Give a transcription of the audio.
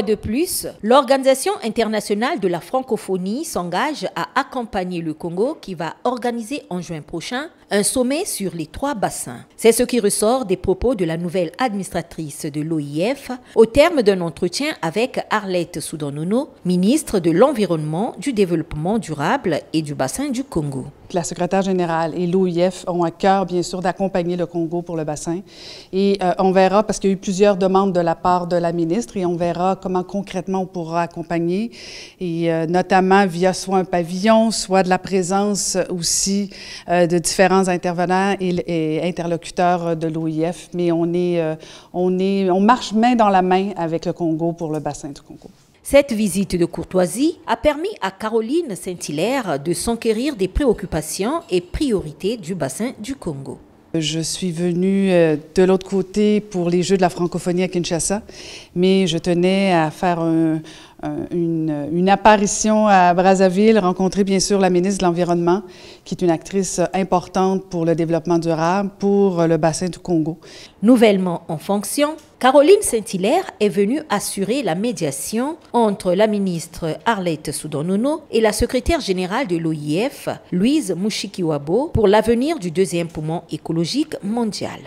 de plus, l'Organisation internationale de la francophonie s'engage à accompagner le Congo qui va organiser en juin prochain un sommet sur les trois bassins. C'est ce qui ressort des propos de la nouvelle administratrice de l'OIF au terme d'un entretien avec Arlette Soudanono, ministre de l'Environnement, du Développement durable et du bassin du Congo la secrétaire générale et l'OIF ont à cœur, bien sûr, d'accompagner le Congo pour le bassin. Et euh, on verra, parce qu'il y a eu plusieurs demandes de la part de la ministre, et on verra comment concrètement on pourra accompagner, et euh, notamment via soit un pavillon, soit de la présence aussi euh, de différents intervenants et, et interlocuteurs de l'OIF. Mais on est, on est, on marche main dans la main avec le Congo pour le bassin du Congo. Cette visite de courtoisie a permis à Caroline Saint-Hilaire de s'enquérir des préoccupations et priorités du bassin du Congo. Je suis venue euh, de l'autre côté pour les Jeux de la francophonie à Kinshasa, mais je tenais à faire un, euh, une, apparition à Brazzaville, rencontrer bien sûr la ministre de l'Environnement, qui est une actrice importante pour le développement durable pour euh, le bassin du Congo. Nouvellement en fonction, Caroline Saint-Hilaire est venue assurer la médiation entre la ministre Arlette Soudanono et la secrétaire générale de l'OIF, Louise Mouchikiwabo, pour l'avenir du deuxième poumon écologique mondial.